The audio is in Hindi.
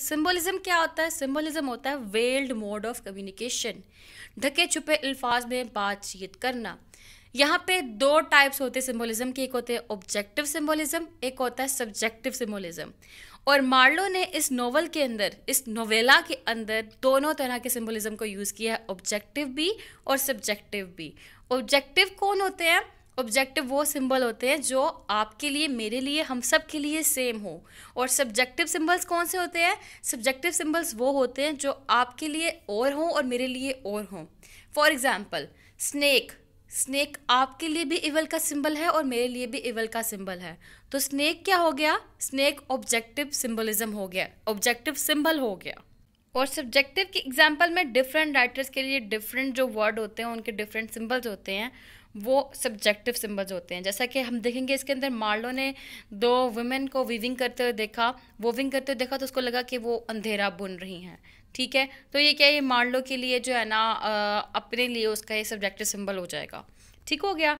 सिंबोलिज्म क्या होता है सिंबोलिज्म होता है वेल्ड मोड ऑफ कम्युनिकेशन ढके छुपे अल्फाज में बातचीत करना यहाँ पे दो टाइप्स होते हैं सिम्बोलिज्म के एक होते हैं ऑब्जेक्टिव सिम्बोलिज्म एक होता है सब्जेक्टिव सिम्बोलिज्म और मार्लो ने इस नोवेल के अंदर इस नोवेला के अंदर दोनों तरह के सिम्बोलिज्म को यूज़ किया है ऑब्जेक्टिव भी और सब्जेक्टिव भी ऑब्जेक्टिव कौन होते हैं ऑब्जेक्टिव वो सिंबल होते हैं जो आपके लिए मेरे लिए हम सब के लिए सेम हो और सब्जेक्टिव सिंबल्स कौन से होते हैं सब्जेक्टिव सिंबल्स वो होते हैं जो आपके लिए और हों और मेरे लिए और हों फॉर एग्ज़ाम्पल स्नैक स्नैक आपके लिए भी इवल का सिंबल है और मेरे लिए भी इवल का सिंबल है तो स्नैक क्या हो गया स्नैक ऑब्जेक्टिव सिंबलिज्म हो गया ऑब्जेक्टिव सिंबल हो गया और सब्जेक्टिव की एग्जाम्पल में डिफरेंट राइटर्स के लिए डिफरेंट जो वर्ड होते हैं उनके डिफरेंट सिम्बल्स होते हैं वो सब्जेक्टिव सिम्बल्स होते हैं जैसा कि हम देखेंगे इसके अंदर मार्लो ने दो वुमेन को वीविंग करते हुए देखा वोविंग करते हुए देखा तो उसको लगा कि वो अंधेरा बुन रही हैं ठीक है तो ये क्या ये मार्लो के लिए जो है ना अपने लिए उसका ये सब्जेक्टिव सिम्बल हो जाएगा ठीक हो गया